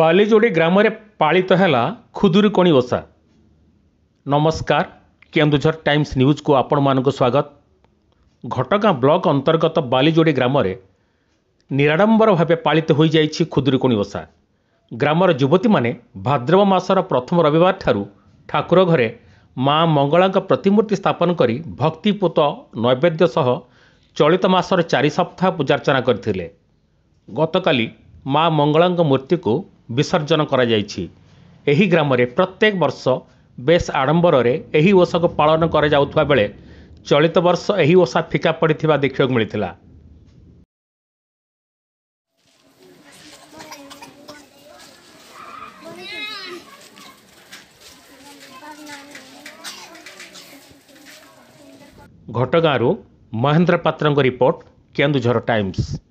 ବାଲିଯୋଡ଼ି ଗ୍ରାମରେ ପାଳିତ ହେଲା ଖୁଦୁରୁକଣି ଓଷା ନମସ୍କାର କେନ୍ଦୁଝର ଟାଇମ୍ସ ନ୍ୟୁଜ୍କୁ ଆପଣମାନଙ୍କୁ ସ୍ୱାଗତ ଘଟଗାଁ ବ୍ଲକ ଅନ୍ତର୍ଗତ ବାଲିଯୋଡ଼ି ଗ୍ରାମରେ ନିରାଡ଼ମ୍ବର ଭାବେ ପାଳିତ ହୋଇଯାଇଛି ଖୁଦୁରୁକଣି ଓଷା ଗ୍ରାମର ଯୁବତୀମାନେ ଭାଦ୍ରବ ମାସର ପ୍ରଥମ ରବିବାରଠାରୁ ଠାକୁର ଘରେ ମା' ମଙ୍ଗଳାଙ୍କ ପ୍ରତିମୂର୍ତ୍ତି ସ୍ଥାପନ କରି ଭକ୍ତିପୂତ ନୈବେଦ୍ୟ ସହ ଚଳିତ ମାସର ଚାରି ସପ୍ତାହ ପୂଜାର୍ଚ୍ଚନା କରିଥିଲେ ଗତକାଲି ମା' ମଙ୍ଗଳାଙ୍କ ମୂର୍ତ୍ତିକୁ ବିସର୍ଜନ କରାଯାଇଛି ଏହି ଗ୍ରାମରେ ପ୍ରତ୍ୟେକ ବର୍ଷ ବେଶ ଆଡ଼ମ୍ବରରେ ଏହି ଓଷାକୁ ପାଳନ କରାଯାଉଥିବା ବେଳେ ଚଳିତ ବର୍ଷ ଏହି ଓଷା ଫିକା ପଡ଼ିଥିବା ଦେଖିବାକୁ ମିଳିଥିଲା ଘଟଗାଁରୁ ମହେନ୍ଦ୍ର ପାତ୍ରଙ୍କ ରିପୋର୍ଟ କେନ୍ଦୁଝର ଟାଇମ୍ସ